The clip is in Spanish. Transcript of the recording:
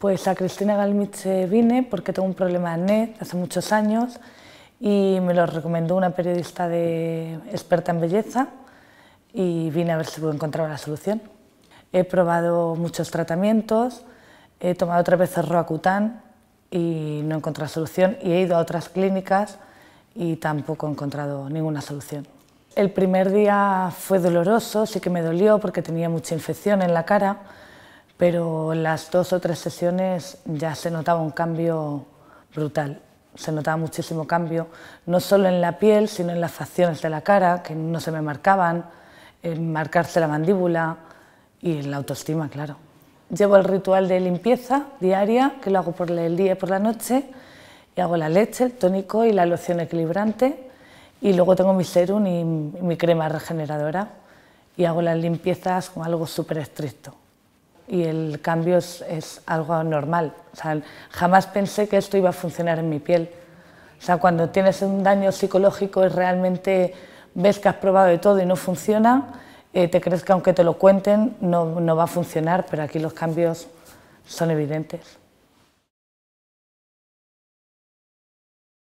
Pues a Cristina Galmiche vine porque tengo un problema de NET hace muchos años y me lo recomendó una periodista de, experta en belleza y vine a ver si encontrar la solución. He probado muchos tratamientos, he tomado tres veces Roacutan y no he encontrado solución y he ido a otras clínicas y tampoco he encontrado ninguna solución. El primer día fue doloroso, sí que me dolió porque tenía mucha infección en la cara, pero en las dos o tres sesiones ya se notaba un cambio brutal. Se notaba muchísimo cambio, no solo en la piel, sino en las facciones de la cara, que no se me marcaban, en marcarse la mandíbula y en la autoestima, claro. Llevo el ritual de limpieza diaria, que lo hago por el día y por la noche, y hago la leche, el tónico y la loción equilibrante, y luego tengo mi serum y mi crema regeneradora, y hago las limpiezas con algo súper estricto y el cambio es, algo normal. O sea, jamás pensé que esto iba a funcionar en mi piel. O sea, cuando tienes un daño psicológico es realmente ves que has probado de todo y no funciona, eh, te crees que aunque te lo cuenten no va a funcionar, pero aquí los cambios son evidentes.